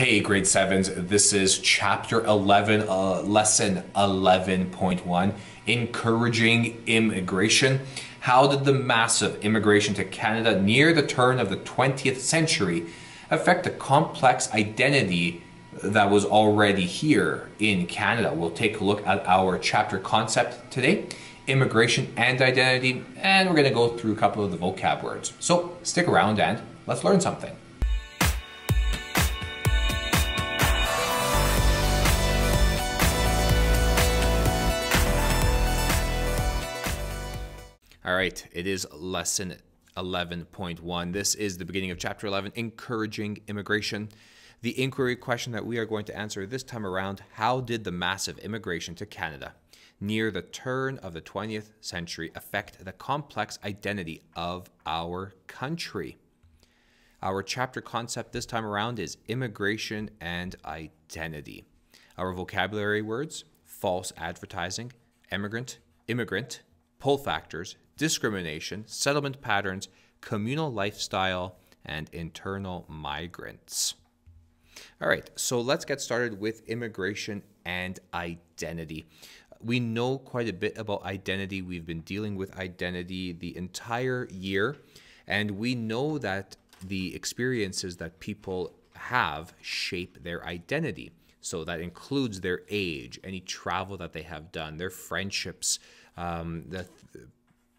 Hey, grade sevens, this is chapter 11, uh, lesson 11.1 Encouraging Immigration. How did the massive immigration to Canada near the turn of the 20th century affect the complex identity that was already here in Canada? We'll take a look at our chapter concept today immigration and identity, and we're going to go through a couple of the vocab words. So stick around and let's learn something. All right, it is lesson 11.1. This is the beginning of chapter 11, encouraging immigration. The inquiry question that we are going to answer this time around how did the massive immigration to Canada near the turn of the 20th century affect the complex identity of our country? Our chapter concept this time around is immigration and identity. Our vocabulary words false advertising, emigrant, immigrant, pull factors, discrimination, settlement patterns, communal lifestyle, and internal migrants. All right, so let's get started with immigration and identity. We know quite a bit about identity. We've been dealing with identity the entire year, and we know that the experiences that people have shape their identity. So that includes their age, any travel that they have done, their friendships, um, the th-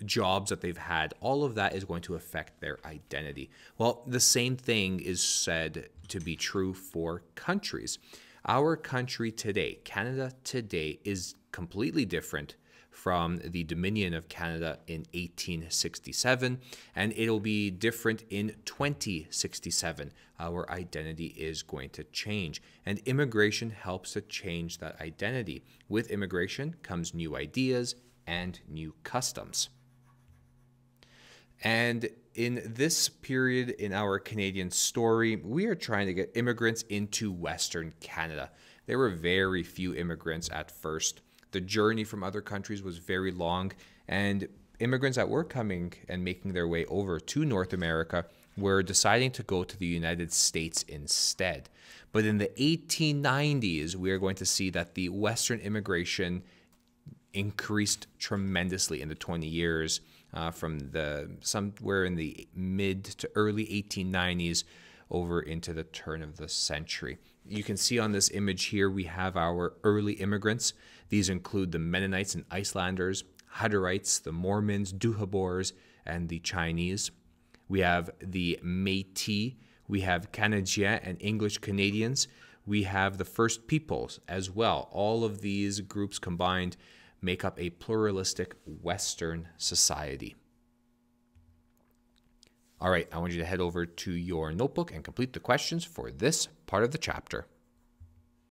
jobs that they've had. All of that is going to affect their identity. Well, the same thing is said to be true for countries. Our country today, Canada today, is completely different from the Dominion of Canada in 1867, and it'll be different in 2067. Our uh, identity is going to change, and immigration helps to change that identity. With immigration comes new ideas and new customs. And in this period in our Canadian story, we are trying to get immigrants into Western Canada. There were very few immigrants at first. The journey from other countries was very long, and immigrants that were coming and making their way over to North America were deciding to go to the United States instead. But in the 1890s, we are going to see that the Western immigration increased tremendously in the 20 years uh, from the somewhere in the mid to early 1890s over into the turn of the century. You can see on this image here, we have our early immigrants. These include the Mennonites and Icelanders, Hutterites, the Mormons, Duhabors, and the Chinese. We have the Métis. We have Canadien and English Canadians. We have the First Peoples as well. All of these groups combined make up a pluralistic Western society. All right, I want you to head over to your notebook and complete the questions for this part of the chapter.